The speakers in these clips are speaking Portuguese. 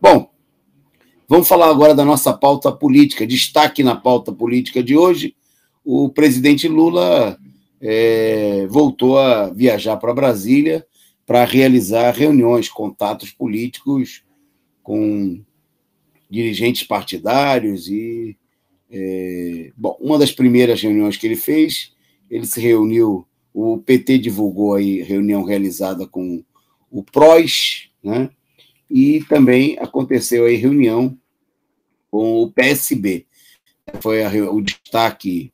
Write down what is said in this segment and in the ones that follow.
Bom, vamos falar agora da nossa pauta política. Destaque na pauta política de hoje: o presidente Lula é, voltou a viajar para Brasília para realizar reuniões, contatos políticos com dirigentes partidários e é, bom, uma das primeiras reuniões que ele fez, ele se reuniu, o PT divulgou aí reunião realizada com o PROS, né? e também aconteceu aí reunião com o PSB. Foi a, o destaque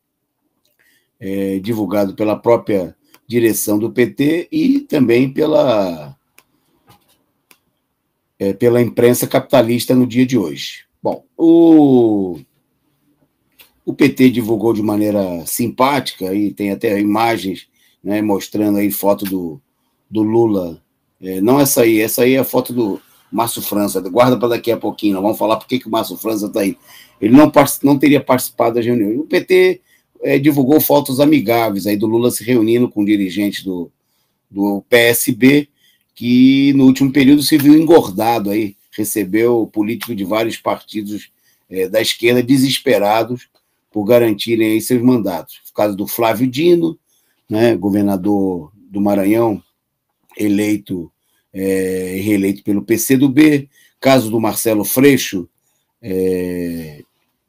é, divulgado pela própria direção do PT e também pela, é, pela imprensa capitalista no dia de hoje. Bom, o, o PT divulgou de maneira simpática, e tem até imagens né, mostrando aí foto do, do Lula. É, não essa aí, essa aí é a foto do, Márcio França, guarda para daqui a pouquinho, vamos falar por que, que o Márcio França está aí Ele não, não teria participado da reunião O PT é, divulgou fotos amigáveis aí do Lula se reunindo com dirigentes do, do PSB, que no último período se viu engordado aí, recebeu político de vários partidos é, da esquerda desesperados por garantirem aí seus mandatos. O caso do Flávio Dino, né, governador do Maranhão, eleito é, reeleito pelo PCdoB, caso do Marcelo Freixo, é,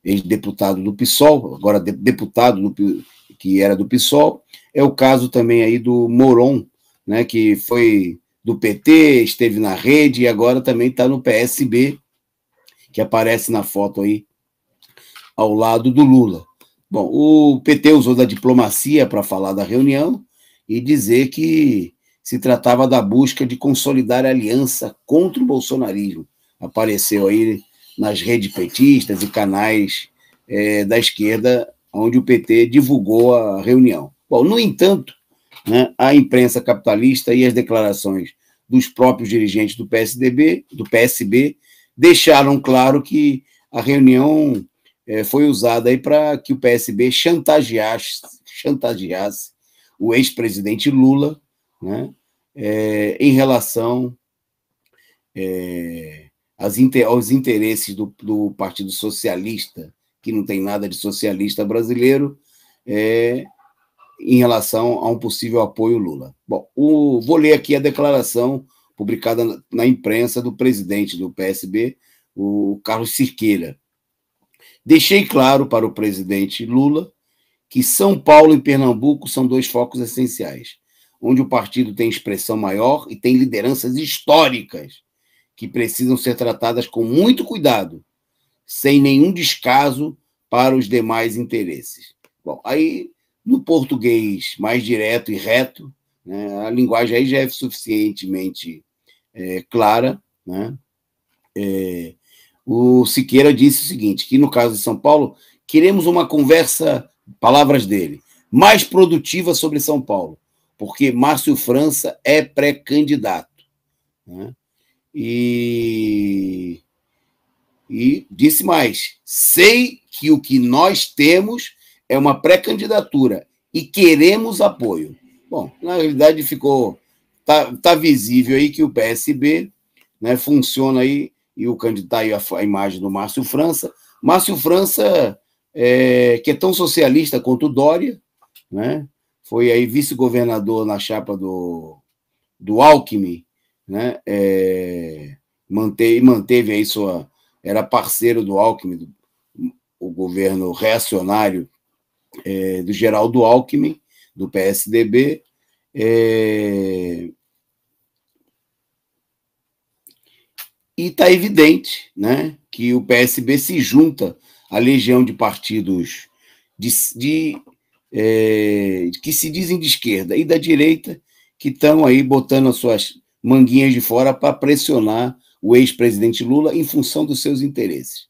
ex-deputado do PSOL, agora de, deputado do, que era do PSOL, é o caso também aí do Moron, né, que foi do PT, esteve na rede e agora também está no PSB, que aparece na foto aí ao lado do Lula. Bom, o PT usou da diplomacia para falar da reunião e dizer que se tratava da busca de consolidar a aliança contra o bolsonarismo. Apareceu aí nas redes petistas e canais é, da esquerda, onde o PT divulgou a reunião. Bom, no entanto, né, a imprensa capitalista e as declarações dos próprios dirigentes do PSDB, do PSB, deixaram claro que a reunião é, foi usada aí para que o PSB chantageasse, chantageasse o ex-presidente Lula né, é, em relação é, inter, aos interesses do, do, Partido Socialista, que não tem nada de socialista brasileiro, é, em relação a um possível apoio Lula. Bom, o, vou ler aqui a declaração publicada na, na imprensa do presidente do PSB, o Carlos Cirqueira. Deixei claro para o presidente Lula que São Paulo e Pernambuco são dois focos essenciais onde o partido tem expressão maior e tem lideranças históricas que precisam ser tratadas com muito cuidado, sem nenhum descaso para os demais interesses. Bom, aí no português mais direto e reto, né, a linguagem aí já é suficientemente é, clara. Né? É, o Siqueira disse o seguinte: que no caso de São Paulo, queremos uma conversa, palavras dele, mais produtiva sobre São Paulo porque Márcio França é pré-candidato. Né? E, e disse mais: sei que o que nós temos é uma pré-candidatura e queremos apoio. Bom, na realidade ficou. Está tá visível aí que o PSB né, funciona aí, e o candidato tá aí a, a imagem do Márcio França. Márcio França, é, que é tão socialista quanto o Dória, né? foi aí vice-governador na chapa do, do Alckmin, né? É, manteve, manteve aí sua. Era parceiro do Alckmin, do, o governo reacionário é, do Geraldo Alckmin, do PSDB. É, e está evidente né, que o PSB se junta à legião de partidos de, de é, que se dizem de esquerda e da direita, que estão aí botando as suas manguinhas de fora para pressionar o ex-presidente Lula em função dos seus interesses.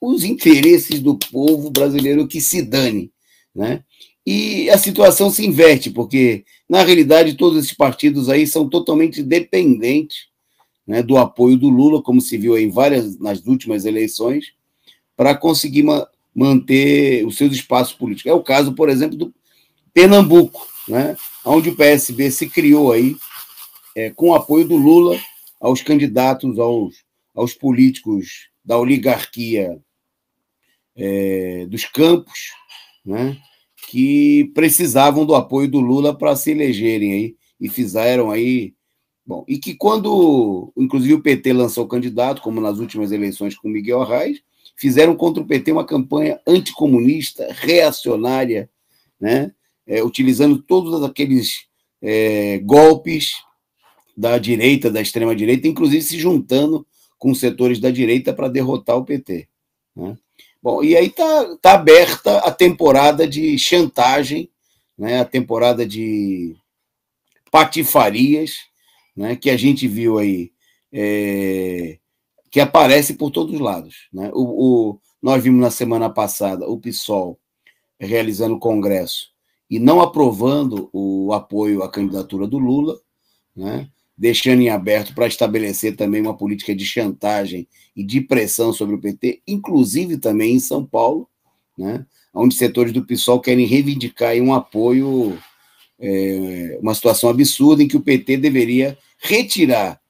Os interesses do povo brasileiro que se dane, né? E a situação se inverte, porque, na realidade, todos esses partidos aí são totalmente dependentes né, do apoio do Lula, como se viu em várias, nas últimas eleições, para conseguir uma, manter os seus espaços políticos. É o caso, por exemplo, do Pernambuco, né, onde o PSB se criou aí é, com o apoio do Lula aos candidatos, aos, aos políticos da oligarquia é, dos campos, né, que precisavam do apoio do Lula para se elegerem aí e fizeram aí Bom, e que quando, inclusive, o PT lançou o candidato, como nas últimas eleições com Miguel Arraes, fizeram contra o PT uma campanha anticomunista, reacionária, né? É, utilizando todos aqueles é, golpes da direita, da extrema direita, inclusive se juntando com setores da direita para derrotar o PT. Né? Bom, e aí está tá aberta a temporada de chantagem, né? a temporada de patifarias, né? que a gente viu aí é, que aparece por todos os lados. Né? O, o, nós vimos na semana passada o PSOL realizando o Congresso e não aprovando o apoio à candidatura do Lula, né? deixando em aberto para estabelecer também uma política de chantagem e de pressão sobre o PT, inclusive também em São Paulo, né? onde setores do PSOL querem reivindicar um apoio, é, uma situação absurda em que o PT deveria retirar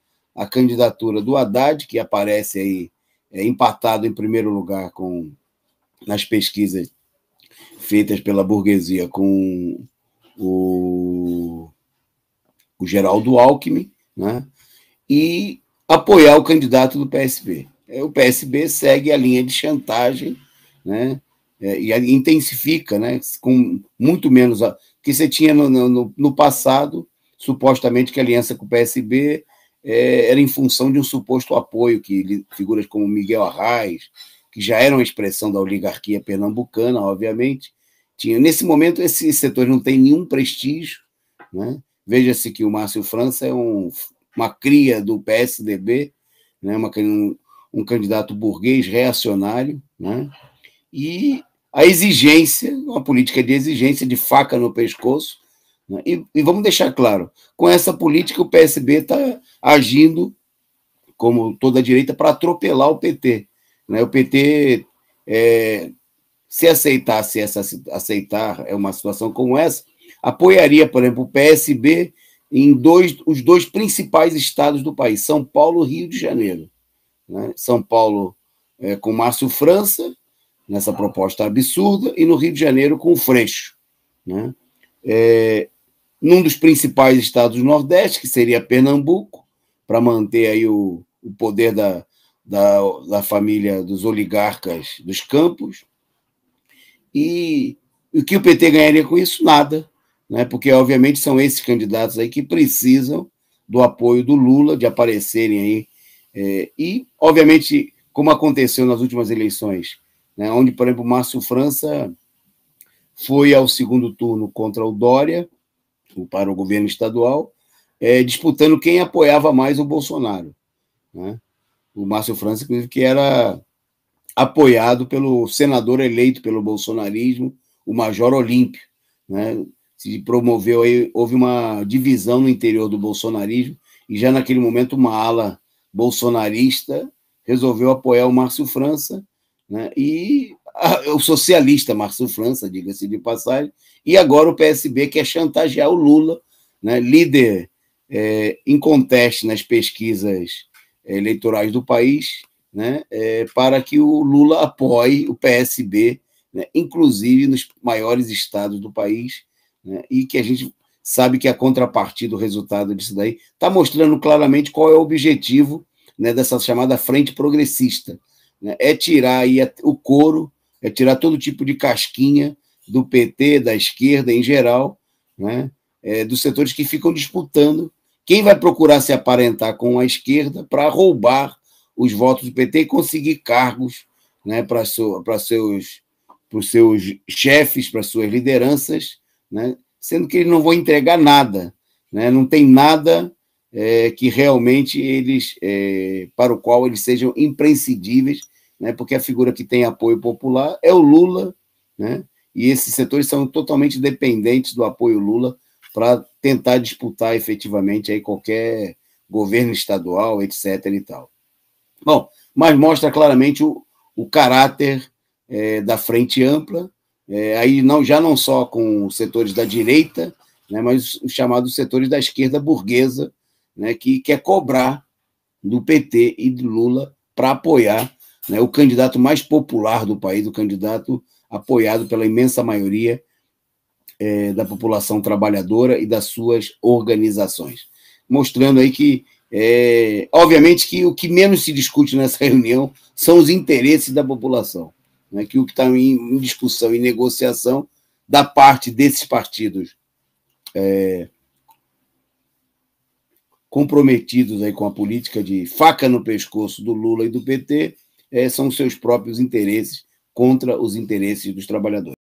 a candidatura do Haddad, que aparece aí é, empatado em primeiro lugar com nas pesquisas feitas pela burguesia com o, o Geraldo Alckmin, né? e apoiar o candidato do PSB. É, o PSB segue a linha de chantagem né? É, e intensifica, né? com muito menos. que você tinha no, no, no passado, supostamente que a aliança com o PSB é, era em função de um suposto apoio que figuras como Miguel Arraes, que já eram expressão da oligarquia pernambucana, obviamente, tinham. Nesse momento, esse setor não tem nenhum prestígio. Né? Veja-se que o Márcio França é um, uma cria do PSDB, né? uma, um, um candidato burguês reacionário, né? e a exigência, uma política de exigência, de faca no pescoço, né? E, e vamos deixar claro, com essa política o PSB está agindo, como toda a direita, para atropelar o PT. Né? O PT, é, se aceitasse essa, aceitar é uma situação como essa, apoiaria, por exemplo, o PSB em dois, os dois principais estados do país, São Paulo e Rio de Janeiro. Né? São Paulo é, com Márcio França, nessa proposta absurda, e no Rio de Janeiro com o Freixo. Né? É, num dos principais estados do Nordeste, que seria Pernambuco, para manter aí o, o poder da, da, da, família dos oligarcas dos campos. E o que o PT ganharia com isso? Nada, né? porque, obviamente, são esses candidatos aí que precisam do apoio do Lula, de aparecerem aí. É, e, obviamente, como aconteceu nas últimas eleições, né? onde, por exemplo, o Márcio França foi ao segundo turno contra o Dória, para o governo estadual, é, disputando quem apoiava mais o Bolsonaro. Né? O Márcio França, inclusive, que era apoiado pelo senador eleito pelo bolsonarismo, o Major Olímpio. Né? Se promoveu aí, houve uma divisão no interior do bolsonarismo, e já naquele momento uma ala bolsonarista resolveu apoiar o Márcio França, né? e o socialista Marcelo França, diga-se de passagem, e agora o PSB quer chantagear o Lula, né, líder é, em conteste nas pesquisas é, eleitorais do país, né, é, para que o Lula apoie o PSB, né, inclusive nos maiores estados do país, né, e que a gente sabe que a contrapartida, o resultado disso daí, está mostrando claramente qual é o objetivo né, dessa chamada frente progressista. Né, é tirar aí o couro é tirar todo tipo de casquinha do PT, da esquerda em geral, né? É, dos setores que ficam disputando quem vai procurar se aparentar com a esquerda para roubar os votos do PT e conseguir cargos né, para seu, seus, seus chefes, para suas lideranças, né, sendo que eles não vão entregar nada, né, não tem nada é, que realmente eles, é, para o qual eles sejam imprescindíveis né, porque a figura que tem apoio popular é o Lula, né, e esses setores são totalmente dependentes do apoio Lula para tentar disputar efetivamente aí qualquer governo estadual, etc. e tal. Bom, mas mostra claramente o, o caráter é, da frente ampla, é, aí não, já não só com os setores da direita, né, mas os chamados setores da esquerda burguesa, né, que quer é cobrar do PT e do Lula para apoiar né, o candidato mais popular do país, o candidato apoiado pela imensa maioria é, da população trabalhadora e das suas organizações. Mostrando aí que, é, obviamente, que o que menos se discute nessa reunião são os interesses da população, né, que o que está em, discussão e negociação da parte desses partidos é, comprometidos aí com a política de faca no pescoço do Lula e do PT, é, são são seus próprios interesses contra os interesses dos trabalhadores.